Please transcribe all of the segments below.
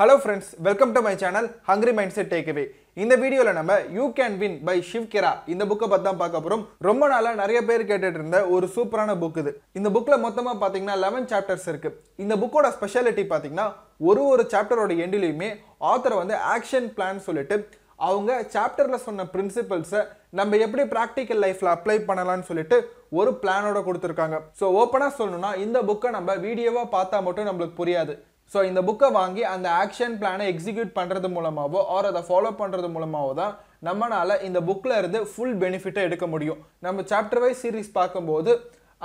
hello friends welcome to my channel hungry mind set takeaway இந்த வீடியோவில் நம்ம you can win by Shiv Khera இந்த புக்கை பற்றி தான் பார்க்க போகிறோம் ரொம்ப நாளாக நிறைய பேர் கேட்டுட்டு இருந்த ஒரு சூப்பரான புக் இது இந்த புக்கில் மொத்தமாக பார்த்தீங்கன்னா லெவன் சாப்டர்ஸ் இருக்குது இந்த புக்கோட ஸ்பெஷாலிட்டி பார்த்தீங்கன்னா ஒரு ஒரு சாப்டரோட எண்டிலையுமே ஆத்தரை வந்து ஆக்ஷன் பிளான் சொல்லிட்டு அவங்க சாப்டரில் சொன்ன பிரின்சிபல்ஸை நம்ம எப்படி ப்ராக்டிக்கல் லைஃப்பில் அப்ளை பண்ணலாம்னு சொல்லிட்டு ஒரு பிளானோட கொடுத்துருக்காங்க ஸோ ஓப்பனாக சொல்லணும்னா இந்த புக்கை நம்ம வீடியோவாக பார்த்தா மட்டும் நம்மளுக்கு புரியாது ஸோ இந்த புக்கை வாங்கி அந்த ஆக்ஷன் பிளானை எக்ஸிக்யூட் பண்ணுறது மூலமாகவோ ஆர் அதை ஃபாலோ பண்ணுறது மூலமாகவோ தான் நம்மளால் இந்த புக்கில் இருந்து ஃபுல் பெனிஃபிட்டை எடுக்க முடியும் நம்ம சாப்டர் வைஸ் சீரீஸ் பார்க்கும்போது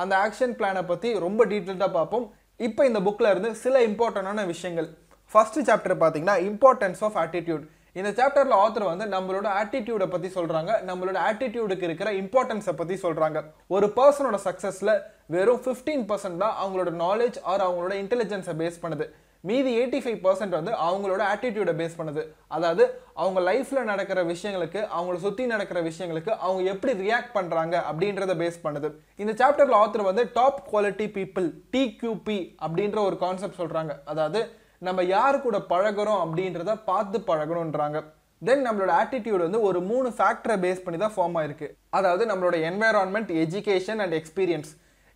அந்த ஆக்ஷன் பிளானை பற்றி ரொம்ப டீட்டெயில்டாக பார்ப்போம் இப்போ இந்த புக்கில் இருந்து சில இம்பார்ட்டண்டான விஷயங்கள் ஃபஸ்ட்டு சாப்டர் பார்த்தீங்கன்னா இம்பார்ட்டன்ஸ் ஆஃப் ஆட்டிடியூட் இந்த சாப்டரில் ஆத்தர் வந்து நம்மளோட ஆட்டிடியூடை பற்றி சொல்கிறாங்க நம்மளோட ஆட்டிடியூடுக்கு இருக்கிற இம்பார்ட்டன்ஸை பற்றி சொல்கிறாங்க ஒரு பர்சனோட சக்ஸஸில் வெறும் ஃபிஃப்டீன் பர்சன்ட் தான் அவங்களோட நாலேஜ் ஆர் அவங்களோட இன்டெலிஜென்ஸை பேஸ் பண்ணுது மீதி எயிட்டி ஃபைவ் பர்சன்ட் வந்து அவங்களோட ஆட்டிடியூடை பேஸ் பண்ணுது அதாவது அவங்க லைஃப்பில் நடக்கிற விஷயங்களுக்கு அவங்கள சுற்றி நடக்கிற விஷயங்களுக்கு அவங்க எப்படி ரியாக்ட் பண்ணுறாங்க அப்படின்றத பேஸ் பண்ணுது இந்த சாப்டரில் ஆத்தர் வந்து டாப் குவாலிட்டி பீப்புள் டிக்யூபி அப்படின்ற ஒரு கான்செப்ட் சொல்கிறாங்க அதாவது நம்ம யார் கூட பழகிறோம் அப்படின்றத பார்த்து பழகணுன்றாங்க தென் நம்மளோட ஆட்டிடியூட் வந்து ஒரு மூணு ஃபேக்டரை பேஸ் பண்ணி தான் ஃபார்ம் ஆயிருக்கு அதாவது நம்மளோட என்வரான்மெண்ட் எஜுகேஷன் அண்ட் எக்ஸ்பீரியன்ஸ்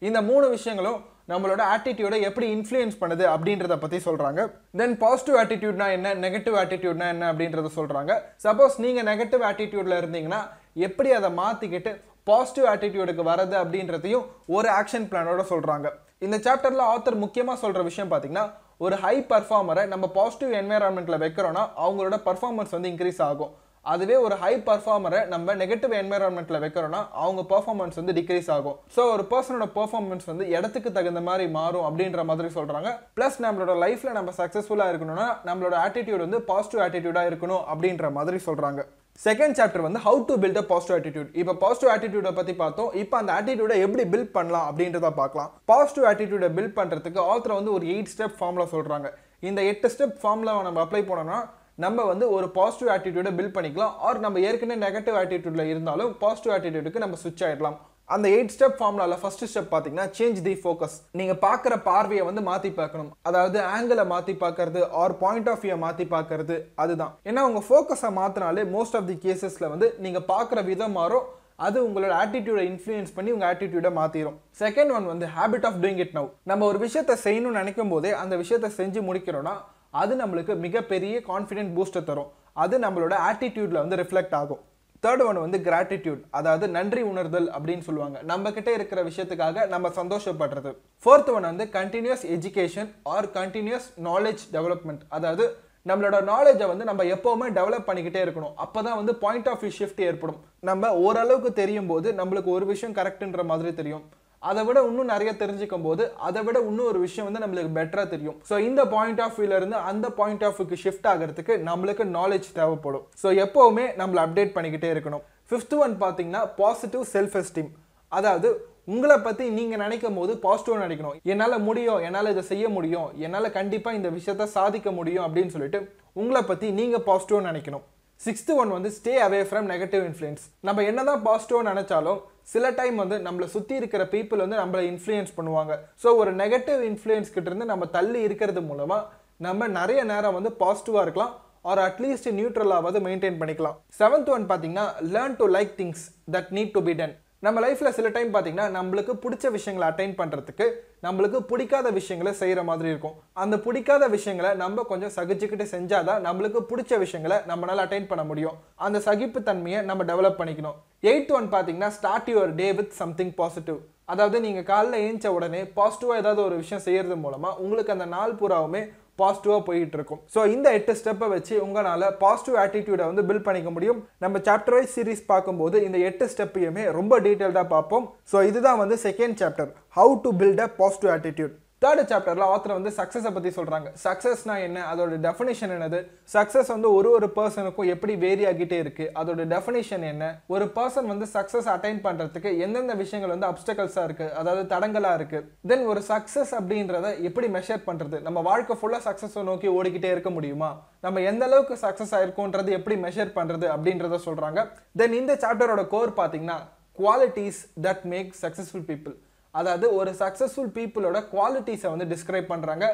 இந்த மூணு விஷயங்களும் நம்மளோட ஆட்டிடியூடை எப்படி இன்ஃப்ளூயன்ஸ் பண்ணுது அப்படின்றத பற்றி சொல்கிறாங்க தென் பாசிட்டிவ் ஆட்டிடியூட்னா என்ன நெகட்டிவ் ஆட்டிடியூட்னா என்ன அப்படின்றத சொல்கிறாங்க சப்போஸ் நீங்கள் நெகட்டிவ் ஆட்டிடியூடில் இருந்தீங்கன்னா எப்படி அதை மாற்றிக்கிட்டு பாசிட்டிவ் ஆட்டிடியூடுக்கு வரது அப்படின்றதையும் ஒரு ஆக்ஷன் பிளானோட சொல்கிறாங்க இந்த சாப்டரில் ஆத்தர் முக்கியமாக சொல்கிற விஷயம் பார்த்தீங்கன்னா ஒரு ஹை பர்ஃபார்மரை நம்ம பாசிட்டிவ் என்வைரான்மெண்ட்டில் வைக்கிறோன்னா அவங்களோட பர்ஃபார்மன்ஸ் வந்து இன்க்ரீஸ் ஆகும் அதுவே ஒரு ஹை பர்ஃபார்மரை நம்ம நெகட்டிவ் என்வைரான்மெண்ட்ல வைக்கிறோம்னா அவங்க பர்ஃபார்மன்ஸ் வந்து டிக்ரீஸ் ஆகும் ஸோ ஒரு பர்சனோட பர்ஃபார்மன்ஸ் வந்து இடத்துக்கு தகுந்த மாதிரி மாறும் அப்படின்ற மாதிரி சொல்றாங்க பிளஸ் நம்மளோட லைஃப்ல நம்ம சக்சஸ்ஃபுல்லா இருக்கணும்னா நம்மளோட ஆட்டிடியூட் வந்து பாசிட்டிவ் ஆட்டிடியூடா இருக்கணும் அப்படின்ற மாதிரி சொல்றாங்க செகண்ட் சாப்டர் வந்து how to build a positive attitude இப்போ பாசிட்டிவ் ஆட்டிடியூட பற்றி பார்த்தோம் இப்போ அந்த ஆட்டிடியூட எப்படி பில்ட் பண்ணலாம் அப்படின்றத பார்க்கலாம் பாசிட்டிவ் ஆட்டிடியூட பில்ட் பண்ணுறதுக்கு ஆத்திர வந்து ஒரு எயிட் ஸ்டெப் ஃபார்ம்ல சொல்கிறாங்க இந்த எட்டு ஸ்டெப் ஃபார்மில் நம்ம அப்ளை பண்ணோம்னா நம்ம வந்து ஒரு பாசிட்டிவ் ஆட்டிடியூடை பில்ட் பண்ணிக்கலாம் ஆர் நம்ம ஏற்கனவே நெகட்டிவ் ஆட்டிடியூடில் இருந்தாலும் பாசிட்டிவ் ஆட்டிடியூடுக்கு நம்ம சுவிச் ஆகிடலாம் அந்த எயிட் ஸ்டெப் ஃபார்முலாவில் ஃபர்ஸ்ட் ஸ்டெப் பார்த்தீங்கன்னா சேஞ்ச் தி ஃபோக்கஸ் நீங்கள் பார்க்குற பார்வையை வந்து மாற்றி பார்க்கணும் அதாவது ஆங்கிளை மாற்றி பார்க்கறது ஆர் பாயிண்ட் ஆஃப் வியூ மாற்றி பார்க்கறது அதுதான் ஏன்னா உங்கள் ஃபோக்கஸை மாற்றினாலே மோஸ்ட் ஆஃப் தி கேசஸில் வந்து நீங்கள் பார்க்குற விதம் மாறும் அது உங்களோட ஆட்டிடியூடை இன்ஃப்ளூயன்ஸ் பண்ணி உங்கள் ஆட்டிடியூடை மாற்றிடும் செகண்ட் ஒன் வந்து habit of doing it now நம்ம ஒரு விஷயத்தை செய்யணும்னு நினைக்கும் போதே அந்த விஷயத்தை செஞ்சு முடிக்கிறோன்னா அது நம்மளுக்கு மிகப்பெரிய கான்ஃபிடென்ட் பூஸ்ட்டை தரும் அது நம்மளோட ஆட்டிடியூடில் வந்து ரிஃப்ளெக்ட் ஆகும் தேர்ட் ஒன் வந்து கிராட்டிடியூட் அதாவது நன்றி உணர்தல் அப்படின்னு சொல்லுவாங்க நம்ம கிட்ட இருக்கிற விஷயத்துக்காக நம்ம சந்தோஷப்படுறது ஃபோர்த் ஒன் வந்து continuous education or continuous knowledge development அதாவது நம்மளோட நாலேஜை வந்து நம்ம எப்போவுமே டெவலப் பண்ணிக்கிட்டே இருக்கணும் அப்போ தான் வந்து பாயிண்ட் ஆஃப் வியூ ஷிஃப்ட் ஏற்படும் நம்ம ஓரளவுக்கு தெரியும் போது நம்மளுக்கு ஒரு விஷயம் கரெக்டுன்ற மாதிரி தெரியும் அதை விட இன்னும் நிறைய தெரிஞ்சுக்கும் போது அதை விட இன்னும் ஒரு விஷயம் வந்து நம்மளுக்கு பெட்டராக தெரியும் ஸோ இந்த பாயிண்ட் ஆஃப் வியூல இருந்து அந்த பாயிண்ட் ஆஃப் வியூக்கு ஷிஃப்ட் ஆகிறதுக்கு நம்மளுக்கு நாலேஜ் தேவைப்படும் ஸோ எப்போவுமே நம்மளை அப்டேட் பண்ணிக்கிட்டே இருக்கணும் ஃபிஃப்த் ஒன் பார்த்தீங்கன்னா பாசிட்டிவ் செல்ஃப் எஸ்டீம் அதாவது உங்களை பற்றி நீங்கள் நினைக்கும் போது பாசிட்டிவாக நினைக்கணும் என்னால் முடியும் என்னால் இதை செய்ய முடியும் என்னால் கண்டிப்பாக இந்த விஷயத்த சாதிக்க முடியும் அப்படின்னு சொல்லிட்டு உங்களை பற்றி நீங்கள் பாசிட்டிவாக நினைக்கணும் சிக்ஸ்த் ஒன் வந்து stay away from negative influence நம்ம என்னதான் பாசிட்டிவாக நினச்சாலும் சில டைம் வந்து நம்மளை சுற்றி இருக்கிற பீப்புள் வந்து நம்மளை இன்ஃப்ளூயன்ஸ் பண்ணுவாங்க ஸோ ஒரு நெகட்டிவ் இன்ஃப்ளூயன்ஸ் கிட்டேருந்து நம்ம தள்ளி இருக்கிறது மூலமாக நம்ம நிறைய நேரம் வந்து பாசிட்டிவாக இருக்கலாம் ஆர் அட்லீஸ்ட் நியூட்ரலாவது மெயின்டைன் பண்ணிக்கலாம் செவன்த் ஒன் பார்த்தீங்கன்னா learn to like things that need to be done நம்ம லைஃப்பில் சில டைம் பார்த்திங்கன்னா நம்மளுக்கு பிடிச்ச விஷயங்களை அட்டைன் பண்ணுறதுக்கு நம்மளுக்கு பிடிக்காத விஷயங்களை செய்கிற மாதிரி இருக்கும் அந்த பிடிக்காத விஷயங்களை நம்ம கொஞ்சம் சகிச்சுக்கிட்டு செஞ்சால் தான் நம்மளுக்கு பிடிச்ச விஷயங்களை நம்மளால் அட்டைன் பண்ண முடியும் அந்த சகிப்பு தன்மையை நம்ம டெவலப் பண்ணிக்கணும் எயித் ஒன் பார்த்தீங்கன்னா start your day with something positive அதாவது நீங்கள் காலைல ஏஞ்ச உடனே பாசிட்டிவாக ஏதாவது ஒரு விஷயம் செய்கிறது மூலமாக உங்களுக்கு அந்த நாள் பூராவுமே பாசிட்டிவாக போயிட்டு இருக்கும் ஸோ இந்த எட்டு ஸ்டெப்பை வச்சு உங்களால் பாசிட்டிவ் ஆட்டிடியூடை வந்து பில்ட் பண்ணிக்க முடியும் நம்ம சாப்டர் வைஸ் சீரீஸ் பார்க்கும்போது இந்த எட்டு ஸ்டெப்பையுமே ரொம்ப டீட்டெயில்டாக பார்ப்போம் ஸோ இதுதான் வந்து second chapter how to build a positive attitude third சாப்டரில் ஆத்தர் வந்து சக்ஸஸை பற்றி சொல்கிறாங்க சக்ஸஸ்னா என்ன அதோட டெஃபினேஷன் என்னது சக்ஸஸ் வந்து ஒரு ஒரு பர்சனுக்கும் எப்படி வேரி ஆகிட்டே இருக்குது அதோட டெஃபினேஷன் என்ன ஒரு பர்சன் வந்து சக்ஸஸ் அட்டைன் பண்ணுறதுக்கு எந்தெந்த விஷயங்கள் வந்து அப்டக்கல்ஸாக இருக்குது அதாவது தடங்களாக இருக்குது தென் ஒரு சக்ஸஸ் அப்படின்றத எப்படி மெஷர் பண்ணுறது நம்ம வாழ்க்கை ஃபுல்லாக சக்ஸஸை நோக்கி ஓடிக்கிட்டே இருக்க முடியுமா நம்ம எந்த அளவுக்கு சக்ஸஸ் ஆயிருக்கோன்றது எப்படி மெஷர் பண்ணுறது அப்படின்றத சொல்கிறாங்க தென் இந்த சாப்டரோட கோர் பார்த்தீங்கன்னா qualities that make successful people அதாவது ஒரு சக்ஸஸ்ஃபுல் பீப்புளோட குவாலிட்டிஸை வந்து டிஸ்கிரைப் பண்ணுறாங்க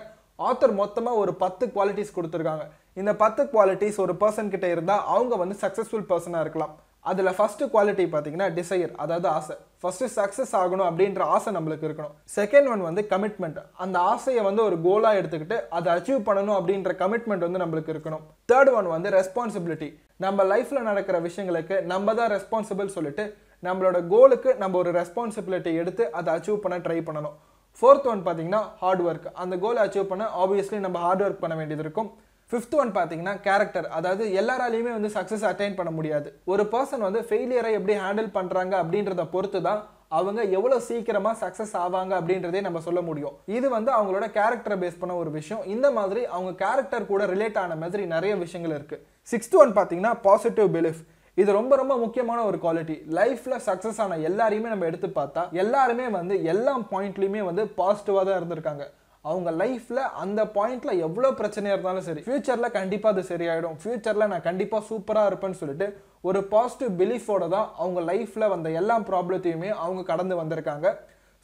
ஆத்தர் மொத்தமாக ஒரு பத்து குவாலிட்டிஸ் கொடுத்துருக்காங்க இந்த பத்து குவாலிட்டிஸ் ஒரு பர்சன் கிட்டே இருந்தால் அவங்க வந்து சக்ஸஸ்ஃபுல் பர்சனாக இருக்கலாம் அதில் ஃபஸ்ட்டு குவாலிட்டி பார்த்தீங்கன்னா டிசையர் அதாவது ஆசை ஃபஸ்ட்டு சக்ஸஸ் ஆகணும் அப்படின்ற ஆசை நம்மளுக்கு இருக்கணும் செகண்ட் ஒன் வந்து கமிட்மெண்ட் அந்த ஆசையை வந்து ஒரு கோலாக எடுத்துக்கிட்டு அதை அச்சீவ் பண்ணணும் அப்படின்ற கமிட்மெண்ட் வந்து நம்மளுக்கு இருக்கணும் தேர்ட் ஒன் வந்து ரெஸ்பான்சிபிலிட்டி நம்ம லைஃப்பில் நடக்கிற விஷயங்களுக்கு நம்ம தான் ரெஸ்பான்சிபிள் சொல்லிட்டு நம்மளோட கோலுக்கு நம்ம ஒரு ரெஸ்பான்சிபிலிட்டி எடுத்து அதை அச்சீவ் பண்ண ட்ரை பண்ணணும் ஃபோர்த் ஒன் பார்த்தீங்கன்னா ஹார்ட் ஒர்க் அந்த கோலை அச்சீவ் பண்ண ஆப்வியஸ்லி நம்ம ஹார்ட் ஒர்க் பண்ண வேண்டியது இருக்கும் ஃபிஃப்த் ஒன் பார்த்தீங்கன்னா கேரக்டர் அதாவது எல்லாராலையுமே வந்து சக்ஸஸ் அட்டைன் பண்ண முடியாது ஒரு பர்சன் வந்து ஃபெயிலியரை எப்படி ஹேண்டில் பண்ணுறாங்க அப்படின்றத பொறுத்து தான் அவங்க எவ்வளோ சீக்கிரமாக சக்ஸஸ் ஆவாங்க அப்படின்றதே நம்ம சொல்ல முடியும் இது வந்து அவங்களோட கேரக்டரை பேஸ் பண்ண ஒரு விஷயம் இந்த மாதிரி அவங்க கேரக்டர் கூட ரிலேட் ஆன மாதிரி நிறைய விஷயங்கள் இருக்குது சிக்ஸ்த் ஒன் பார்த்தீங்கன்னா பாசிட்டிவ் பிலீஃப் இது ரொம்ப ரொம்ப முக்கியமான ஒரு குவாலிட்டி லைஃப்பில் சக்ஸஸ் ஆன எல்லாரையுமே நம்ம எடுத்து பார்த்தா எல்லாருமே வந்து எல்லா பாயிண்ட்லையுமே வந்து பாசிட்டிவா தான் இருந்திருக்காங்க அவங்க லைஃப்பில் அந்த பாயிண்ட்டில் எவ்வளோ பிரச்சனையாக இருந்தாலும் சரி ஃப்யூச்சரில் கண்டிப்பாக அது சரியாயிடும் ஃப்யூச்சரில் நான் கண்டிப்பாக சூப்பராக இருப்பேன்னு சொல்லிட்டு ஒரு பாசிட்டிவ் பிலீஃபோட தான் அவங்க லைஃப்பில் வந்த எல்லா ப்ராப்ளத்தையுமே அவங்க கடந்து வந்திருக்காங்க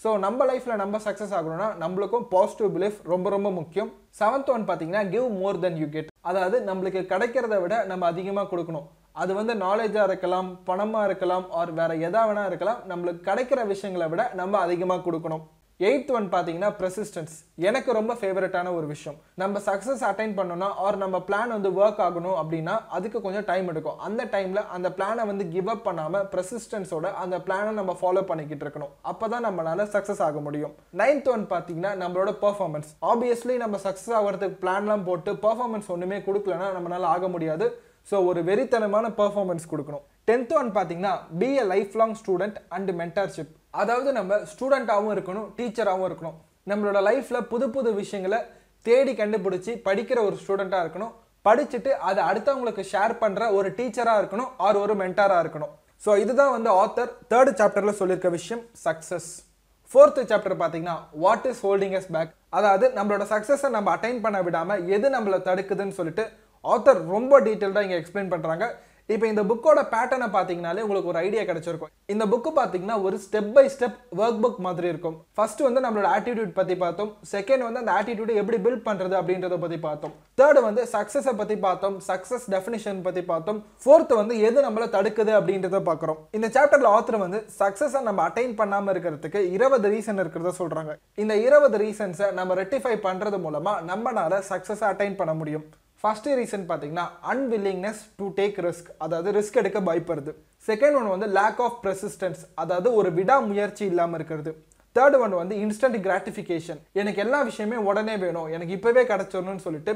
ஸோ நம்ம லைஃப்பில் நம்ம சக்ஸஸ் ஆகணும்னா நம்மளுக்கும் பாசிட்டிவ் பிலீஃப் ரொம்ப ரொம்ப முக்கியம் செவன்த் ஒன் பார்த்தீங்கன்னா give more than you get அதாவது நம்மளுக்கு கிடைக்கிறத விட நம்ம அதிகமாக கொடுக்கணும் அது வந்து நாலேஜாக இருக்கலாம் பணமாக இருக்கலாம் ஆர் வேறு எதா வேணா இருக்கலாம் நம்மளுக்கு கிடைக்கிற விஷயங்களை விட நம்ம அதிகமாக கொடுக்கணும் எயித் ஒன் பார்த்தீங்கன்னா ப்ரெசிஸ்டன்ஸ் எனக்கு ரொம்ப ஃபேவரட்டான ஒரு விஷயம் நம்ம சக்ஸஸ் அட்டைன் பண்ணோன்னா ஆர் நம்ம பிளான் வந்து ஒர்க் ஆகணும் அப்படின்னா அதுக்கு கொஞ்சம் டைம் எடுக்கும் அந்த டைமில் அந்த பிளானை வந்து கிவ் அப் பண்ணாமல் ப்ரெசிஸ்டன்ஸோட அந்த பிளானை நம்ம ஃபாலோ பண்ணிக்கிட்டு இருக்கணும் அப்போ தான் நம்மளால் சக்ஸஸ் ஆக முடியும் நைன்த் ஒன் பார்த்தீங்கன்னா நம்மளோட பர்ஃபார்மன்ஸ் ஆப்வியஸ்லி நம்ம சக்ஸஸ் ஆகிறதுக்கு பிளான்லாம் போட்டு பர்ஃபார்மன்ஸ் ஒன்றுமே கொடுக்கலன்னா நம்மளால் ஆக முடியாது ஸோ ஒரு வெறித்தனமான பர்ஃபார்மன்ஸ் கொடுக்கணும் டென்த் ஒன் பார்த்தீங்கன்னா be a life long student and mentorship அதாவது நம்ம ஸ்டூடெண்ட்டாகவும் இருக்கணும் டீச்சராகவும் இருக்கணும் நம்மளோட லைஃப்பில் புது புது விஷயங்களை தேடி கண்டுபிடிச்சி படிக்கிற ஒரு ஸ்டூடெண்ட்டாக இருக்கணும் படிச்சுட்டு அதை அடுத்தவங்களுக்கு ஷேர் பண்ணுற ஒரு டீச்சராக இருக்கணும் ஆர் ஒரு மென்டாராக இருக்கணும் ஸோ இதுதான் வந்து ஆத்தர் தேர்டு சாப்டரில் சொல்லியிருக்க விஷயம் சக்ஸஸ் ஃபோர்த்து சாப்டர் பார்த்தீங்கன்னா what is holding us back அதாவது நம்மளோட சக்ஸஸை நம்ம அட்டைன் பண்ண விடாமல் எது நம்மளை தடுக்குதுன்னு சொல்லிட்டு ஆத்தர் ரொம்ப டீட்டெயில்டாக இங்கே எக்ஸ்பிளைன் பண்ணுறாங்க இப்போ இந்த புக்கோட பேட்டர்னை பார்த்தீங்கனாலே உங்களுக்கு ஒரு ஐடியா கிடைச்சிருக்கும் இந்த புக்கு பார்த்தீங்கன்னா ஒரு step by step work book மாதிரி இருக்கும் ஃபர்ஸ்ட் வந்து நம்மளோட ஆட்டிடியூட் பற்றி பார்த்தோம் செகண்ட் வந்து அந்த ஆட்டிடியூட் எப்படி பில்ட் பண்ணுறது அப்படின்றத பற்றி பார்த்தோம் தேர்டு வந்து சக்ஸஸை பற்றி பார்த்தோம் சக்ஸஸ் டெஃபினிஷன் பற்றி பார்த்தோம் ஃபோர்த் வந்து எது நம்மளை தடுக்குது அப்படின்றத பார்க்குறோம் இந்த சாப்டரில் ஆத்தர் வந்து சக்ஸஸை நம்ம அட்டைன் பண்ணாமல் இருக்கிறதுக்கு இருபது ரீசன் இருக்கிறத சொல்கிறாங்க இந்த இருபது ரீசன்ஸை நம்ம ரெட்டிஃபை பண்ணுறது மூலமாக நம்மளால் சக்ஸஸை அட்டைன் பண்ண முடியும் ஃபஸ்ட்டு ரீசன் பார்த்தீங்கன்னா அன்வில்லிங்னஸ் டு டேக் ரிஸ்க் அதாவது ரிஸ்க் எடுக்க பயப்படுறது செகண்ட் ஒன் வந்து லேக் ஆஃப் ப்ரெசிஸ்டன்ஸ் அதாவது ஒரு விடாமுயற்சி இல்லாமல் இருக்கிறது தேர்ட் ஒன் வந்து இன்ஸ்டன்ட் கிராட்டிஃபிகேஷன் எனக்கு எல்லா விஷயமே உடனே வேணும் எனக்கு இப்போவே கிடச்சிடணும்னு சொல்லிட்டு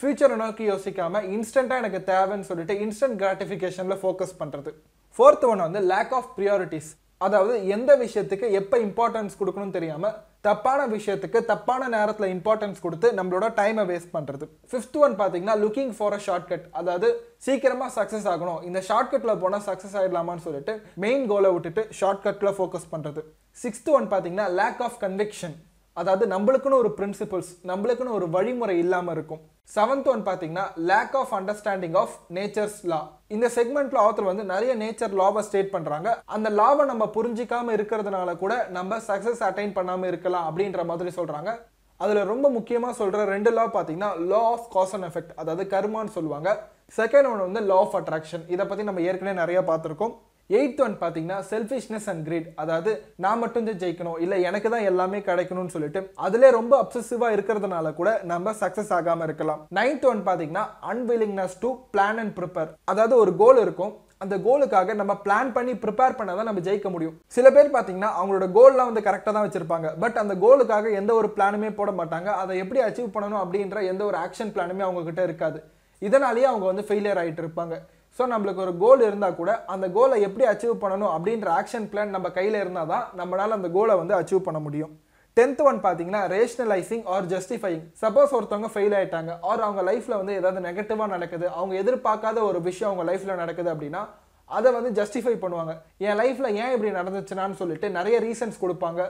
ஃபியூச்சரை நோக்கி யோசிக்காமல் இன்ஸ்டண்ட்டாக எனக்கு தேவைன்னு சொல்லிட்டு இன்ஸ்டன்ட் கிராட்டிஃபிகேஷனில் ஃபோக்கஸ் பண்ணுறது ஃபோர்த் ஒன் வந்து லேக் ஆஃப் ப்ரியாரிட்டிஸ் அதாவது எந்த விஷயத்துக்கு எப்போ இம்பார்ட்டன்ஸ் கொடுக்கணும்னு தெரியாமல் தப்பான விஷயத்துக்கு தப்பான நேரத்தில் இம்பார்ட்டன்ஸ் கொடுத்து நம்மளோட டைமை வேஸ்ட் பண்ணுறது ஃபிஃப்த் ஒன் பார்த்தீங்கன்னா லுக்கிங் ஃபார் அ ஷார்ட்கட் அதாவது சீக்கிரமாக சக்ஸஸ் ஆகணும் இந்த ஷார்ட்கட்டில் போனால் சக்ஸஸ் ஆகிடலாமான்னு சொல்லிட்டு மெயின் கோலை விட்டுட்டு ஷார்ட்கட்டில் ஃபோக்கஸ் பண்ணுறது சிக்ஸ்த் ஒன் பார்த்தீங்கன்னா லேக் ஆஃப் கன்விக்ஷன் அதாவது நம்மளுக்குன்னு ஒரு பிரின்சிபல்ஸ் நம்மளுக்குன்னு ஒரு வழிமுறை இல்லாமல் இருக்கும் செவன்த் ஒன் பார்த்தீங்கன்னா lack of understanding of nature's law இந்த செக்மெண்ட்ல ஆத்தர் வந்து நிறைய நேச்சர் லாவை ஸ்டேட் பண்றாங்க அந்த லாவை நம்ம புரிஞ்சிக்காம இருக்கிறதுனால கூட நம்ம சக்சஸ் அட்டைன் பண்ணாம இருக்கலாம் அப்படின்ற மாதிரி சொல்றாங்க அதுல ரொம்ப முக்கியமா சொல்ற ரெண்டு லா பார்த்தீங்கன்னா law of cause and effect அதாவது கர்மான்னு சொல்லுவாங்க செகண்ட் ஒன் வந்து லா ஆஃப் அட்ராக்ஷன் இதை பத்தி நம்ம ஏற்கனவே நிறைய பார்த்துருக்கோம் எயித் ஒன் பார்த்தீங்கன்னா செல்ஃபிஷ்னஸ் அண்ட் கிரீட் அதாவது நான் மட்டும் தான் ஜெயிக்கணும் இல்லை எனக்கு தான் எல்லாமே கிடைக்கணும்னு சொல்லிட்டு அதிலே ரொம்ப அப்சசிவாக இருக்கிறதுனால கூட நம்ம சக்ஸஸ் ஆகாமல் இருக்கலாம் நைன்த் ஒன் பார்த்தீங்கன்னா unwillingness to plan and prepare அதாவது ஒரு கோல் இருக்கும் அந்த கோலுக்காக நம்ம பிளான் பண்ணி ப்ரிப்பேர் பண்ணால் தான் நம்ம ஜெயிக்க முடியும் சில பேர் பார்த்தீங்கன்னா அவங்களோட கோல்லாம் வந்து கரெக்டாக தான் வச்சிருப்பாங்க பட் அந்த கோலுக்காக எந்த ஒரு பிளானுமே போட மாட்டாங்க அதை எப்படி அச்சீவ் பண்ணணும் அப்படின்ற எந்த ஒரு ஆக்ஷன் பிளானுமே அவங்கக்கிட்ட இருக்காது இதனாலேயே அவங்க வந்து ஃபெயிலியர் ஆகிட்டு இருப்பாங்க ஸோ நம்மளுக்கு ஒரு கோல் இருந்தால் கூட அந்த கோலை எப்படி அச்சீவ் பண்ணணும் அப்படின்ற ஆக்ஷன் பிளான் நம்ம கையில் இருந்தால் தான் நம்மளால் அந்த கோலை வந்து அச்சீவ் பண்ண முடியும் டென்த் ஒன் பார்த்தீங்கன்னா ரேஷனலைசிங் ஆர் ஜஸ்டிஃபையிங் சப்போஸ் ஒருத்தவங்க ஃபெயில் ஆகிட்டாங்க ஆர் அவங்க லைஃப்பில் வந்து ஏதாவது நெகட்டிவாக நடக்குது அவங்க எதிர்பார்க்காத ஒரு விஷயம் அவங்க லைஃப்பில் நடக்குது அப்படின்னா அதை வந்து ஜஸ்டிஃபை பண்ணுவாங்க என் லைஃப்பில் ஏன் இப்படி நடந்துச்சுனான்னு சொல்லிட்டு நிறைய ரீசன்ஸ் கொடுப்பாங்க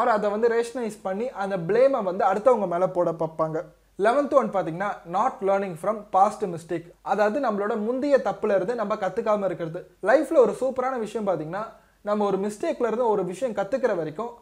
ஆர் அதை வந்து ரேஷனலைஸ் பண்ணி அந்த பிளேமை வந்து அடுத்தவங்க மேலே போட பார்ப்பாங்க லெவன்த்து ஒன் பார்த்தீங்கன்னா not learning from past mistake அதாவது நம்மளோட முந்தைய தப்புல இருந்து நம்ம கற்றுக்காமல் இருக்கிறது லைஃப்பில் ஒரு சூப்பரான விஷயம் பார்த்தீங்கன்னா நம்ம ஒரு மிஸ்டேக்ல இருந்து ஒரு விஷயம் கற்றுக்கிற வரைக்கும்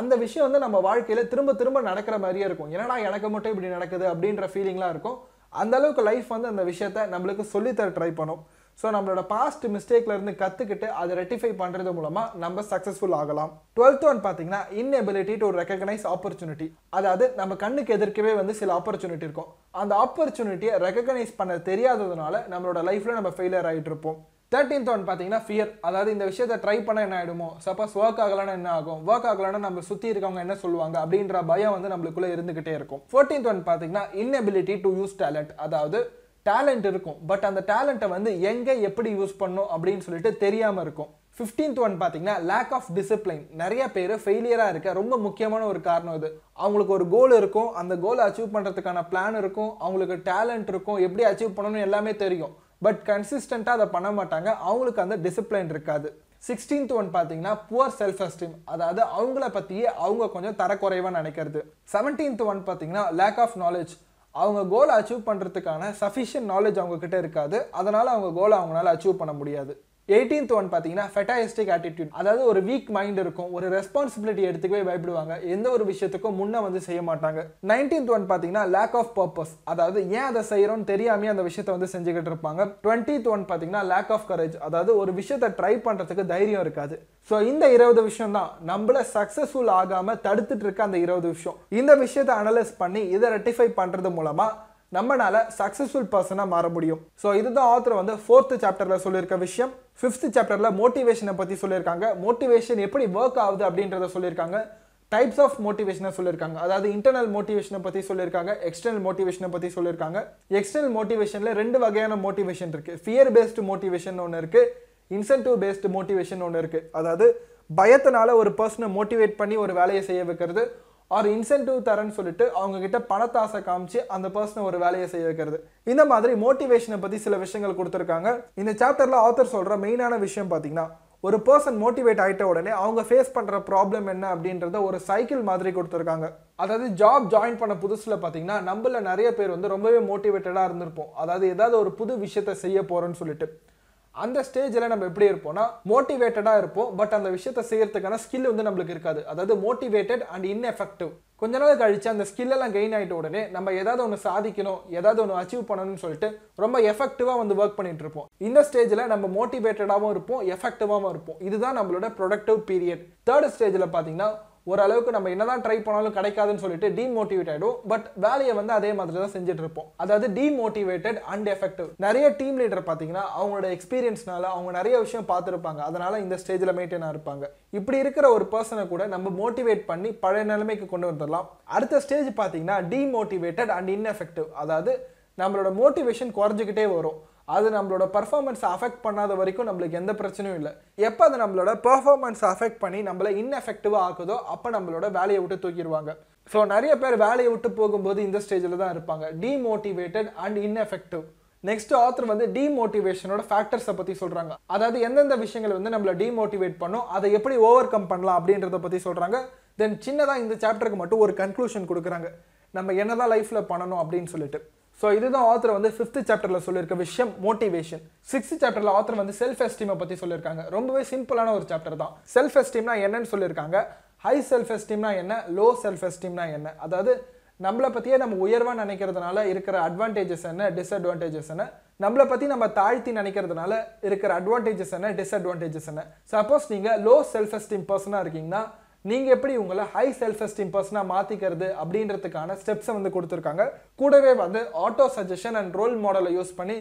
அந்த விஷயம் வந்து நம்ம வாழ்க்கையில் திரும்ப திரும்ப நடக்கிற மாதிரியே இருக்கும் ஏன்னா எனக்கு மட்டும் இப்படி நடக்குது அப்படின்ற ஃபீலிங்லாம் இருக்கும் அந்த அளவுக்கு லைஃப் வந்து அந்த விஷயத்த நம்மளுக்கு சொல்லித்தர ட்ரை பண்ணும் ஸோ நம்மளோட பாஸ்ட் மிஸ்டேக்லேருந்து கற்றுக்கிட்டு அதை ரெட்டிஃபை பண்ணுறது மூலமாக நம்ம சக்ஸஸ்ஃபுல் ஆகலாம் டுவெல்த் ஒன் பார்த்தீங்கன்னா இன்எபிலிட்டி டு ரெக்கக்னைஸ் ஆப்பர்ச்சுனிட்டி அதாவது நம்ம கண்ணுக்கு எதிர்க்கவே வந்து சில ஆப்பர்ச்சுனிட்டி இருக்கும் அந்த ஆப்பர்ச்சுனிட்டியை ரெக்கக்னைஸ் பண்ண தெரியாததுனால நம்மளோட லைஃப்பில் நம்ம ஃபெயிலியர் ஆகிட்டு இருப்போம் தேர்ட்டீன்த் ஒன் பார்த்தீங்கன்னா ஃபியர் அதாவது இந்த விஷயத்தை ட்ரை பண்ண என்ன ஆகிடுமோ சப்போஸ் ஒர்க் ஆகலன்னா என்ன ஆகும் ஒர்க் ஆகலன்னா நம்ம சுற்றி இருக்கவங்க என்ன சொல்லுவாங்க அப்படின்ற பயம் வந்து நம்மளுக்குள்ளே இருந்துக்கிட்டே இருக்கும் ஃபோர்டீன்த் ஒன் பார்த்தீங்கன்னா இன்னபிலிட்டி டு யூஸ் டேலண்ட் அதாவது டேலண்ட் இருக்கும் பட் அந்த டேலண்ட்டை வந்து எங்கே எப்படி யூஸ் பண்ணும் அப்படின்னு சொல்லிட்டு தெரியாமல் இருக்கும் ஃபிஃப்டீன்த் ஒன் பார்த்தீங்கன்னா லேக் ஆஃப் டிசிப்ளின் நிறைய பேர் ஃபெயிலியராக இருக்க ரொம்ப முக்கியமான ஒரு காரணம் இது அவங்களுக்கு ஒரு கோல் இருக்கும் அந்த கோலை அச்சீவ் பண்ணுறதுக்கான பிளான் இருக்கும் அவங்களுக்கு டேலண்ட் இருக்கும் எப்படி அச்சீவ் பண்ணணும்னு எல்லாமே தெரியும் பட் கன்சிஸ்டண்ட்டாக அதை பண்ண மாட்டாங்க அவங்களுக்கு அந்த டிசிப்ளின் இருக்காது சிக்ஸ்டீன்த் ஒன் பார்த்தீங்கன்னா புவர் செல்ஃப் எஸ்டீம் அதாவது அவங்கள பற்றியே அவங்க கொஞ்சம் தரக்குறைவாக நினைக்கிறது செவன்டீன்த் ஒன் பார்த்தீங்கன்னா லேக் ஆஃப் நாலேஜ் அவங்க கோலை அச்சீவ் பண்ணுறதுக்கான சஃபிஷியன்ட் நாலேஜ் அவங்கக்கிட்ட இருக்காது அதனால் அவங்க கோலை அவங்களால அச்சீவ் பண்ண முடியாது எயிட்டீன்த் ஒன் பார்த்தீங்கன்னா ஃபெட்டாயிஸ்டிக் ஆட்டிடியூட் அதாவது ஒரு வீக் மைண்ட் இருக்கும் ஒரு ரெஸ்பான்சிபிலிட்டி எடுத்துக்கவே பயப்படுவாங்க எந்த ஒரு விஷயத்துக்கும் முன்னே வந்து செய்ய மாட்டாங்க நைன்டீன்த் ஒன் பார்த்தீங்கன்னா லேக் ஆஃப் பர்பஸ் அதாவது ஏன் அதை செய்கிறோம்னு தெரியாமே அந்த விஷயத்தை வந்து செஞ்சுக்கிட்டு இருப்பாங்க டுவெண்ட்டீத் ஒன் பார்த்தீங்கன்னா லேக் ஆஃப் கரேஜ் அதாவது ஒரு விஷயத்தை ட்ரை பண்ணுறதுக்கு தைரியம் இருக்காது ஸோ இந்த இருபது விஷயம் தான் நம்மள சக்ஸஸ்ஃபுல் ஆகாமல் தடுத்துட்டு இருக்க அந்த இருபது விஷயம் இந்த விஷயத்தை அனலைஸ் பண்ணி இதை ரெட்டிஃபை பண்ணுறது மூலமாக நம்மளால சக்ஸஸ்ஃபுல் பர்சனாக மாற முடியும் ஸோ இதுதான் ஆத்தர் வந்து ஃபோர்த்து சாப்டரில் சொல்லியிருக்க விஷயம் ஃபிஃப்த் சாப்டரில் மோட்டிவேஷனை பற்றி சொல்லியிருக்காங்க மோட்டிவேஷன் எப்படி ஒர்க் ஆகுது அப்படின்றத சொல்லியிருக்காங்க டைப்ஸ் ஆஃப் மோட்டிவேஷனை சொல்லியிருக்காங்க அதாவது இன்டர்னல் மோட்டிவேஷனை பற்றி சொல்லியிருக்காங்க எக்ஸ்டர்னல் மோட்டிவேஷனை பற்றி சொல்லியிருக்காங்க எக்ஸ்டர்னல் மோட்டிவேஷனில் ரெண்டு வகையான மோட்டிவேஷன் இருக்குது ஃபியர் பேஸ்டு மோட்டிவேஷன் ஒன்று இருக்குது இன்சென்டிவ் பேஸ்டு மோட்டிவேஷன் ஒன்று இருக்குது அதாவது பயத்தினால ஒரு பர்சனை மோட்டிவேட் பண்ணி ஒரு வேலையை செய்ய வைக்கிறது ஆர் இன்சென்டிவ் தரேன்னு சொல்லிட்டு அவங்க கிட்ட பணத்தாசை காமிச்சு அந்த பர்சனை ஒரு வேலையை செய்ய வைக்கிறது இந்த மாதிரி மோட்டிவேஷனை பற்றி சில விஷயங்கள் கொடுத்துருக்காங்க இந்த சாப்டர்ல ஆத்தர் சொல்கிற மெயினான விஷயம் பாத்தீங்கன்னா ஒரு பர்சன் மோட்டிவேட் ஆகிட்ட உடனே அவங்க ஃபேஸ் பண்ணுற ப்ராப்ளம் என்ன அப்படின்றத ஒரு சைக்கிள் மாதிரி கொடுத்துருக்காங்க அதாவது ஜாப் ஜாயின் பண்ண புதுசில் பார்த்தீங்கன்னா நம்மள நிறைய பேர் வந்து ரொம்பவே மோட்டிவேட்டடாக இருந்திருப்போம் அதாவது ஏதாவது ஒரு புது விஷயத்தை செய்ய போகிறோன்னு சொல்லிட்டு அந்த ஸ்டேஜில் நம்ம எப்படி இருப்போம்னா மோட்டிவேட்டடாக இருப்போம் பட் அந்த விஷயத்தை செய்யறதுக்கான ஸ்கில் வந்து நம்மளுக்கு இருக்காது அதாவது மோட்டிவேட்டட் அண்ட் இன்எஃபெக்டிவ் கொஞ்ச நாள் கழிச்சு அந்த ஸ்கில்லெல்லாம் கெயின் ஆகிட்ட உடனே நம்ம ஏதாவது ஒன்று சாதிக்கணும் ஏதாவது ஒன்று அச்சீவ் பண்ணணும்னு சொல்லிட்டு ரொம்ப எஃபெக்டிவாக வந்து ஒர்க் பண்ணிட்டு இருப்போம் இந்த ஸ்டேஜில் நம்ம மோட்டிவேட்டடாகவும் இருப்போம் எஃபெக்டிவாகவும் இருப்போம் இதுதான் நம்மளோட ப்ரொடக்டிவ் பீரியட் தேர்ட் ஸ்டேஜில் பார்த்தீங்கன்னா ஓரளவுக்கு நம்ம என்னதான் ட்ரை பண்ணாலும் கிடைக்காதுன்னு சொல்லிட்டு டிமோட்டிவேட் ஆகிடும் பட் வேலையை வந்து அதே மாதிரி தான் செஞ்சுட்டு இருப்போம் அதாவது டிமோட்டிவேட்டட் அண்ட் எஃபெக்டிவ் நிறைய டீம் லீடர் பார்த்தீங்கன்னா அவங்களோட எக்ஸ்பீரியன்ஸ்னால அவங்க நிறைய விஷயம் பார்த்துருப்பாங்க அதனால இந்த ஸ்டேஜில் மெயின்டைனாக இருப்பாங்க இப்படி இருக்கிற ஒரு பர்சனை கூட நம்ம மோட்டிவேட் பண்ணி பழைய நிலைமைக்கு கொண்டு வந்துடலாம் அடுத்த ஸ்டேஜ் பார்த்தீங்கன்னா டிமோட்டிவேட்டட் அண்ட் இன்எஃபெக்டிவ் அதாவது நம்மளோட மோட்டிவேஷன் குறைஞ்சிக்கிட்டே வரும் அது நம்மளோட பர்ஃபார்மன்ஸ் அஃபெக்ட் பண்ணாத வரைக்கும் நம்மளுக்கு எந்த பிரச்சனையும் இல்லை எப்போ அது நம்மளோட பர்ஃபார்மன்ஸ் அஃபெக்ட் பண்ணி நம்மளை இன்எஃபெக்டிவாக ஆக்குதோ அப்போ நம்மளோட வேலையை விட்டு தூக்கிடுவாங்க ஸோ நிறைய பேர் வேலையை விட்டு போகும்போது இந்த ஸ்டேஜில் தான் இருப்பாங்க demotivated and ineffective next author வந்து டிமோட்டிவேஷனோட ஃபேக்டர்ஸை பற்றி சொல்கிறாங்க அதாவது எந்தெந்த விஷயங்களை வந்து நம்மளை டிமோட்டிவேட் பண்ணும் அதை எப்படி ஓவர் கம் பண்ணலாம் அப்படின்றத பற்றி சொல்கிறாங்க தென் சின்னதாக இந்த சாப்டருக்கு மட்டும் ஒரு கன்க்ளூஷன் கொடுக்குறாங்க நம்ம என்னதான் லைஃப்பில் பண்ணணும் அப்படின்னு சொல்லிட்டு ஸோ இதுதான் ஆத்தர் வந்து ஃபிஃப்த் சாப்டரில் சொல்லியிருக்க விஷயம் மோட்டிவேஷன் சிக்ஸ்த் சாப்டரில் ஆத்தர் வந்து செல்ஃப் எஸ்டீமை பற்றி சொல்லியிருக்காங்க ரொம்பவே சிம்பிளான ஒரு சாப்டர் தான் செல்ஃப் எஸ்டீம்னா என்னன்னு சொல்லியிருக்காங்க ஹை செல்ஃப் எஸ்டீம்னா என்ன லோ செல்ஃப் எஸ்டீம்னா என்ன அதாவது நம்மளை பற்றியே நம்ம உயர்வாக நினைக்கிறதுனால இருக்கிற அட்வான்டேஜஸ் என்ன டிஸ்அட்வான்டேஜஸ் என்ன நம்மளை பற்றி நம்ம தாழ்த்தி நினைக்கிறதுனால இருக்கிற அட்வான்டேஜஸ் என்ன டிஸ்அட்வான்டேஜஸ் என்ன சப்போஸ் நீங்கள் லோ செல்ஃப் எஸ்டீம் பர்சனாக இருக்கீங்கன்னா நீங்கள் எப்படி உங்களை ஹை செல்ஃப் எஸ்டீம் பர்சனாக மாற்றிக்கிறது அப்படின்றதுக்கான ஸ்டெப்ஸை வந்து கொடுத்துருக்காங்க கூடவே வந்து ஆட்டோ சஜஷன் அண்ட் ரோல் மாடலை யூஸ் பண்ணி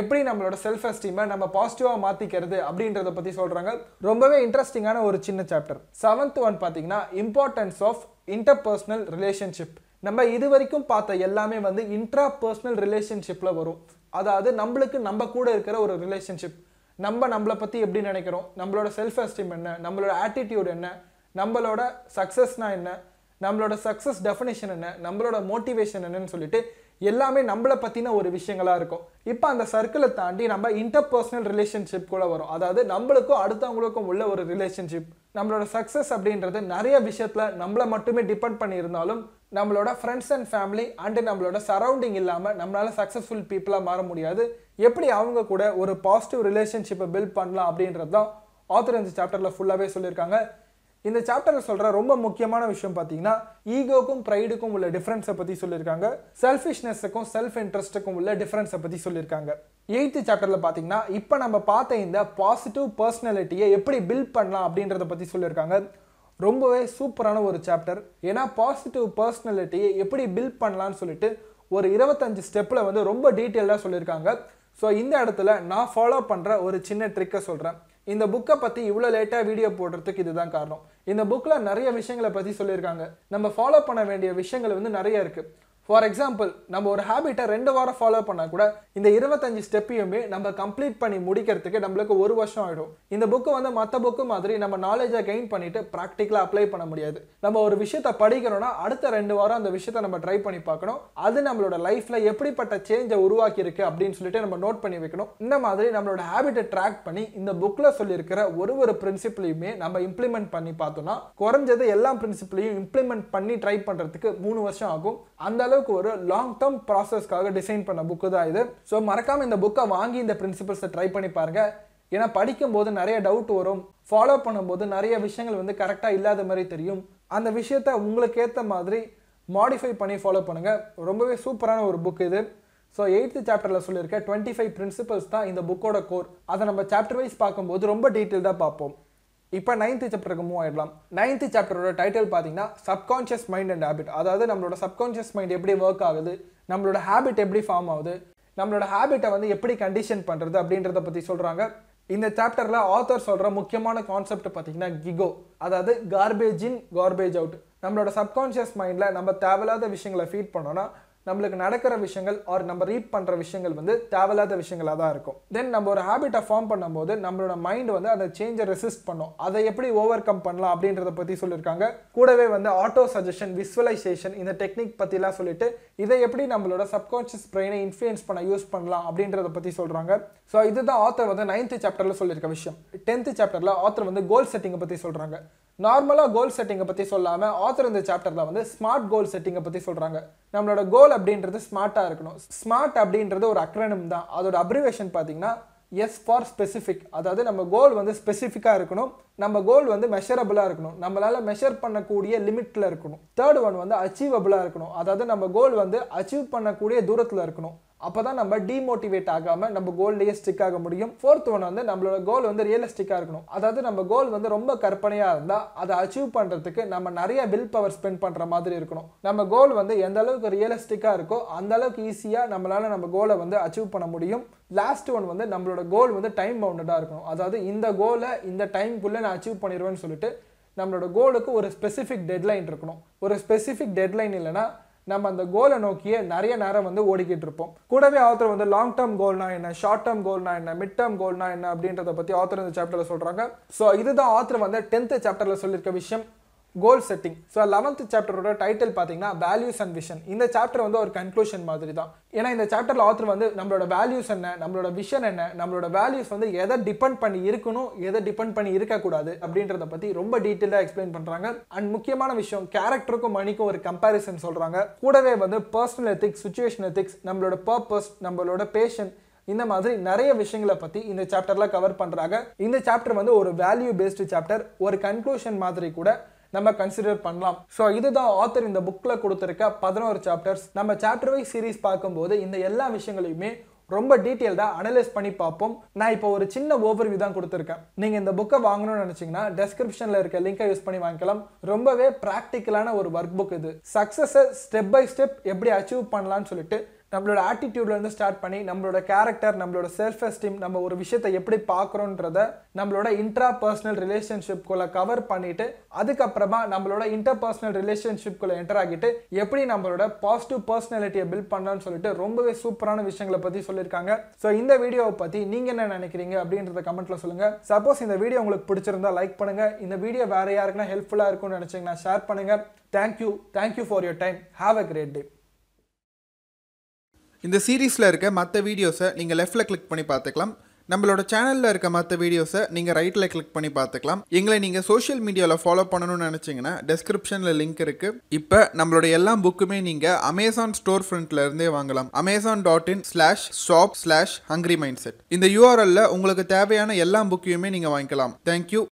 எப்படி நம்மளோட செல்ஃப் எஸ்டீமை நம்ம பாசிட்டிவாக மாற்றிக்கிறது அப்படின்றத பற்றி சொல்கிறாங்க ரொம்பவே இன்ட்ரெஸ்டிங்கான ஒரு சின்ன சாப்டர் செவன்த் ஒன் பார்த்தீங்கன்னா இம்பார்ட்டன்ஸ் ஆஃப் இன்டர்பர்சனல் ரிலேஷன்ஷிப் நம்ம இது வரைக்கும் பார்த்த எல்லாமே வந்து இன்ட்ரா பர்சனல் ரிலேஷன்ஷிப்பில் வரும் அதாவது நம்மளுக்கு நம்ம கூட இருக்கிற ஒரு ரிலேஷன்ஷிப் நம்ம நம்மளை பற்றி எப்படி நினைக்கிறோம் நம்மளோட செல்ஃப் எஸ்டீம் என்ன நம்மளோட ஆட்டிடியூட் என்ன நம்மளோட சக்ஸஸ்னால் என்ன நம்மளோட சக்ஸஸ் டெஃபினேஷன் என்ன நம்மளோட மோட்டிவேஷன் என்னன்னு சொல்லிட்டு எல்லாமே நம்மளை பற்றின ஒரு விஷயங்களாக இருக்கும் இப்போ அந்த சர்க்கிளை தாண்டி நம்ம இன்டர்பர்சனல் ரிலேஷன்ஷிப் கூட வரும் அதாவது நம்மளுக்கும் அடுத்தவங்களுக்கும் உள்ள ஒரு ரிலேஷன்ஷிப் நம்மளோட சக்ஸஸ் அப்படின்றது நிறைய விஷயத்தில் நம்மளை மட்டுமே டிபெண்ட் பண்ணியிருந்தாலும் நம்மளோட ஃப்ரெண்ட்ஸ் அண்ட் ஃபேமிலி அண்டு நம்மளோட சரௌண்டிங் இல்லாமல் நம்மளால் சக்ஸஸ்ஃபுல் பீப்புளாக மாற முடியாது எப்படி அவங்க கூட ஒரு பாசிட்டிவ் ரிலேஷன்ஷிப்பை பில்ட் பண்ணலாம் அப்படின்றது தான் ஆத்தர் இந்த சாப்டரில் ஃபுல்லாகவே சொல்லியிருக்காங்க இந்த சாப்டரில் சொல்கிற ரொம்ப முக்கியமான விஷயம் பார்த்தீங்கன்னா ஈகோக்கும் ப்ரைடுக்கும் உள்ள டிஃப்ரென்ஸை பற்றி சொல்லியிருக்காங்க செல்ஃபிஷ்னஸுக்கும் செல்ஃப் இன்ட்ரெஸ்ட்டுக்கும் உள்ள டிஃப்ரென்ஸை பற்றி சொல்லியிருக்காங்க எயித்து சாப்டரில் பார்த்தீங்கன்னா இப்போ நம்ம பார்த்த இந்த பாசிட்டிவ் பர்சனாலிட்டியை எப்படி பில்ட் பண்ணலாம் அப்படின்றத பற்றி சொல்லியிருக்காங்க ரொம்பவே சூப்பரான ஒரு சாப்டர் ஏன்னா பாசிட்டிவ் பர்சனாலிட்டியை எப்படி பில்ட் பண்ணலான்னு சொல்லிட்டு ஒரு இருபத்தஞ்சு ஸ்டெப்பில் வந்து ரொம்ப டீட்டெயிலாக சொல்லியிருக்காங்க ஸோ இந்த இடத்துல நான் ஃபாலோ பண்ணுற ஒரு சின்ன ட்ரிக்கை சொல்கிறேன் இந்த புக்கை பற்றி இவ்வளோ லேட்டாக வீடியோ போடுறதுக்கு இதுதான் காரணம் இந்த புக்கில் நிறைய விஷயங்களை பற்றி சொல்லியிருக்காங்க நம்ம ஃபாலோ பண்ண வேண்டிய விஷயங்கள் வந்து நிறைய இருக்குது ஃபார் எக்ஸாம்பிள் நம்ம ஒரு ஹேபிட்டை ரெண்டு வாரம் ஃபாலோ பண்ணால் கூட இந்த இருபத்தஞ்சு ஸ்டெப்பையுமே நம்ம கம்ப்ளீட் பண்ணி முடிக்கிறதுக்கு நம்மளுக்கு ஒரு வருஷம் ஆகிடும் இந்த புக்கு வந்து மற்ற புக்கு மாதிரி நம்ம நாலேஜை கெயின் பண்ணிவிட்டு ப்ராக்டிக்கலாக அப்ளை பண்ண முடியாது நம்ம ஒரு விஷயத்தை படிக்கணும்னா அடுத்த ரெண்டு வாரம் அந்த விஷயத்தை நம்ம ட்ரை பண்ணி பார்க்கணும் அது நம்மளோட லைஃப்பில் எப்படிப்பட்ட சேஞ்சை உருவாக்கியிருக்கு அப்படின்னு சொல்லிட்டு நம்ம நோட் பண்ணி வைக்கணும் இந்த மாதிரி நம்மளோட ஹேபிட்டை ட்ராக் பண்ணி இந்த புக்கில் சொல்லியிருக்கிற ஒரு ஒரு பிரின்சிபிளையுமே நம்ம இம்ப்ளிமெண்ட் பண்ணி பார்த்தோம்னா குறைஞ்சது எல்லா பிரின்சிபிளையும் இம்ப்ளிமெண்ட் பண்ணி ட்ரை பண்ணுறதுக்கு மூணு வருஷம் ஆகும் அந்த அளவு அளவுக்கு ஒரு லாங் டேர்ம் ப்ராசஸ்க்காக டிசைன் பண்ண புக்கு தான் இது ஸோ மறக்காமல் இந்த புக்கை வாங்கி இந்த பிரின்சிபல்ஸை ட்ரை பண்ணி பாருங்க ஏன்னா படிக்கும்போது நிறைய டவுட் வரும் ஃபாலோ பண்ணும்போது நிறைய விஷயங்கள் வந்து கரெக்டாக இல்லாத மாதிரி தெரியும் அந்த விஷயத்த உங்களுக்கு ஏற்ற மாதிரி மாடிஃபை பண்ணி ஃபாலோ பண்ணுங்கள் ரொம்பவே சூப்பரான ஒரு புக் இது ஸோ எயித்து சாப்டரில் சொல்லியிருக்க டுவெண்ட்டி ஃபைவ் பிரின்சிபல்ஸ் தான் இந்த புக்கோட கோர் அதை நம்ம சாப்டர் வைஸ் பார்க்கும்போது ரொம்ப டீட்டெயில்டாக பார்ப்போம் இப்போ நைன்த்து சாப்டருக்கு மூவ் ஆகிடலாம் நைன்த்து சாப்டரோட டைட்டில் பார்த்தீங்கன்னா சப்கான்ஷியஸ் மைண்ட் அண்ட் ஹேபிட் அதாவது நம்மளோட சப்கான்ஷியஸ் மைண்ட் எப்படி ஒர்க் ஆகுது நம்மளோட ஹேபிட் எப்படி ஃபார்ம் ஆகுது நம்மளோட ஹேபிட்டை வந்து எப்படி கண்டிஷன் பண்ணுறது அப்படின்றத பற்றி சொல்கிறாங்க இந்த சாப்டரில் ஆத்தர் சொல்கிற முக்கியமான கான்செப்ட் பார்த்தீங்கன்னா கிகோ அதாவது கார்பேஜ் இன் கார்பேஜ் அவுட் நம்மளோட சப்கான்ஷியஸ் மைண்டில் நம்ம தேவையில்லாத விஷயங்களை ஃபீட் பண்ணோன்னா நம்மளுக்கு நடக்கிற விஷயங்கள் ஆர் நம்ம ரீட் பண்ணுற விஷயங்கள் வந்து தேவையில்லாத விஷயங்களாக தான் இருக்கும் தென் நம்ம ஒரு ஹேபிட்டை ஃபார்ம் பண்ணும்போது நம்மளோட மைண்ட் வந்து அந்த சேஞ்சை ரெசிஸ்ட் பண்ணும் அதை எப்படி ஓவர் கம் பண்ணலாம் அப்படின்றத பற்றி சொல்லியிருக்காங்க கூடவே வந்து ஆட்டோ சஜஷன் விஸ்வலைசேஷன் இந்த டெக்னிக் பற்றிலாம் சொல்லிட்டு இதை எப்படி நம்மளோட சப்கான்ஷியஸ் பிரெயினை இன்ஃப்ளூயன்ஸ் பண்ண யூஸ் பண்ணலாம் அப்படின்றத பற்றி சொல்கிறாங்க ஸோ இதுதான் ஆத்தர் வந்து நைன்த்து சாப்டரில் சொல்லியிருக்க விஷயம் டென்த்து சாப்டரில் ஆத்தர் வந்து கோல் செட்டிங்கை பற்றி சொல்கிறாங்க நார்மலாக கோல் செட்டிங்கை பற்றி சொல்லாமல் ஆத்தர் இந்த சாப்டரில் வந்து ஸ்மார்ட் கோல் செட்டிங்கை பற்றி சொல்கிறாங்க நம்மளோட கோல் அப்படின்றது ஸ்மார்ட்டாக இருக்கணும் ஸ்மார்ட் அப்படின்றது ஒரு அக்ரனம் தான் அதோட அப்ரிவேஷன் பார்த்தீங்கன்னா எஸ் ஃபார் ஸ்பெசிஃபிக் அதாவது நம்ம கோல் வந்து ஸ்பெசிஃபிக்காக இருக்கணும் நம்ம கோல் வந்து மெஷரபுளாக இருக்கணும் நம்மளால் மெஷர் பண்ணக்கூடிய லிமிட்டில் இருக்கணும் தேர்ட் ஒன் வந்து அச்சீவபுளாக இருக்கணும் அதாவது நம்ம கோல் வந்து அச்சீவ் பண்ணக்கூடிய தூரத்தில் இருக்கணும் அப்போ தான் நம்ம டிமோட்டிவேட் ஆகாமல் நம்ம கோல்லையே ஸ்டிக் ஆக முடியும் ஃபோர்த் ஒன் வந்து நம்மளோட கோல் வந்து ரியலிஸ்டிக்காக இருக்கணும் அதாவது நம்ம கோல் வந்து ரொம்ப கற்பனையாக இருந்தால் அதை அச்சீவ் பண்ணுறதுக்கு நம்ம நிறைய வில் பவர் ஸ்பெண்ட் பண்ணுற மாதிரி இருக்கணும் நம்ம கோல் வந்து எந்த அளவுக்கு ரியலிஸ்டிக்காக இருக்கோ அந்த அளவுக்கு ஈஸியாக நம்மளால் நம்ம கோலை வந்து அச்சீவ் பண்ண முடியும் லாஸ்ட் ஒன் வந்து நம்மளோட கோல் வந்து டைம் பவுண்டடாக இருக்கணும் அதாவது இந்த கோலை இந்த டைம்குள்ளே நான் அச்சீவ் பண்ணிடுவேன்னு சொல்லிட்டு நம்மளோட கோலுக்கு ஒரு ஸ்பெசிஃபிக் டெட்லைன் இருக்கணும் ஒரு ஸ்பெசிஃபிக் டெட்லைன் இல்லைனா நம்ம அந்த கோலை நோக்கியே நிறைய நேரம் வந்து ஓடிக்கிட்டு இருப்போம் கூடவே ஆத்தர் வந்து லாங் டேர்ம் கோல்னா என்ன ஷார்ட் டேர்ம் கோல்னா என்ன மிட் டேர்ம் கோல்னா என்ன அப்படின்றத பற்றி ஆத்தர் இந்த சாப்டரில் சொல்கிறாங்க ஸோ இதுதான் ஆத்தர் வந்து டென்த்து சாப்டரில் சொல்லியிருக்க விஷயம் கோல் செட்டிங் ஸோ லெவன்த் சாப்டரோட டைட்டில் பார்த்தீங்கன்னா வேல்யூஸ் அண்ட் விஷன் இந்த சாப்டர் வந்து ஒரு கன்க்ளூஷன் மாதிரி தான் ஏன்னா இந்த சாப்டரில் ஆத்தர் வந்து நம்மளோட வேல்யூஸ் என்ன நம்மளோட விஷன் என்ன நம்மளோட வேல்யூஸ் வந்து எதை டிபெண்ட் பண்ணி இருக்கணும் எதை டிபெண்ட் பண்ணி இருக்கக்கூடாது அப்படின்றத பற்றி ரொம்ப டீட்டெயிலாக எக்ஸ்பிளைன் பண்ணுறாங்க அண்ட் முக்கியமான விஷயம் கேரக்டருக்கும் மணிக்கும் ஒரு கம்பேரிசன் சொல்கிறாங்க கூடவே வந்து பர்சனல் எத்திக்ஸ் சுச்சுவேஷன் எத்திக்ஸ் நம்மளோட பர்பஸ் நம்மளோட பேஷன் இந்த மாதிரி நிறைய விஷயங்களை பற்றி இந்த சாப்டர்லாம் கவர் பண்ணுறாங்க இந்த சாப்டர் வந்து ஒரு வேல்யூ பேஸ்டு சாப்டர் ஒரு கன்க்ளூஷன் மாதிரி கூட நம்ம கன்சிடர் பண்ணலாம் ஸோ இதுதான் ஆத்தர் இந்த புக்கில் கொடுத்துருக்க பதினோரு சாப்டர்ஸ் நம்ம சாப்டர் வைஸ் சீரீஸ் பார்க்கும்போது இந்த எல்லா விஷயங்களையுமே ரொம்ப டீட்டெயில்டாக அனலைஸ் பண்ணி பார்ப்போம் நான் இப்போ ஒரு சின்ன ஓவர் தான் கொடுத்துருக்கேன் நீங்கள் இந்த புக்கை வாங்கணும்னு நினச்சிங்கன்னா டெஸ்கிரிப்ஷனில் இருக்க லிங்கை யூஸ் பண்ணி வாங்கிக்கலாம் ரொம்பவே ப்ராக்டிக்கலான ஒரு ஒர்க் புக் இது சக்ஸஸை ஸ்டெப் பை ஸ்டெப் எப்படி அச்சீவ் பண்ணலான்னு சொல்லிட்டு நம்மளோட ஆட்டிடியூட்லேருந்து ஸ்டார்ட் பண்ணி நம்மளோட கேரக்டர் நம்மளோட செல்ஃப் எஸ்டீம் நம்ம ஒரு விஷயத்தை எப்படி பார்க்குறோன்றத நம்மளோட இன்ட்ரா பர்சனல் ரிலேஷன்ஷிப்குள்ளே கவர் பண்ணிவிட்டு அதுக்கப்புறமா நம்மளோட இன்டர் பர்சனல் ரிலேஷன்ஷிப்குள்ளே என்டர் ஆகிட்டு எப்படி நம்மளோட பாசிட்டிவ் பர்சனாலிட்டியை பில்ட் பண்ணலாம்னு சொல்லிட்டு ரொம்பவே சூப்பரான விஷயங்களை பற்றி சொல்லியிருக்காங்க ஸோ இந்த வீடியோவை பற்றி நீங்கள் என்ன நினைக்கிறீங்க அப்படின்றத கமெண்ட்டில் சொல்லுங்கள் சப்போஸ் இந்த வீடியோ உங்களுக்கு பிடிச்சிருந்தா லைக் பண்ணுங்கள் இந்த வீடியோ வேறு யாருக்குன்னா ஹெல்ப்ஃபுல்லாக இருக்கும்னு நினச்சிங்கன்னா ஷேர் பண்ணுங்கள் thank you thank you for your time have a great day இந்த சீரீஸில் இருக்க மற்ற வீடியோஸை நீங்கள் லெஃப்ட்டில் கிளிக் பண்ணி பார்த்துக்கலாம் நம்மளோட சேனலில் இருக்க மற்ற வீடியோஸை நீங்கள் ரைட்டில் கிளிக் பண்ணி பார்த்துக்கலாம் எங்களை நீங்கள் சோஷியல் மீடியாவில் ஃபாலோ பண்ணணும்னு நினச்சிங்கன்னா டெஸ்கிரிப்ஷனில் லிங்க் இருக்குது இப்போ நம்மளோட எல்லா புக்குமே நீங்கள் அமேசான் ஸ்டோர் ஃப்ரண்ட்ல வாங்கலாம் Amazon dot in slash shop slash hungry mind mindset இந்த யூஆர்எல்ல உங்களுக்கு தேவையான எல்லா புக்கையுமே நீங்கள் வாங்கிக்கலாம் தேங்க்யூ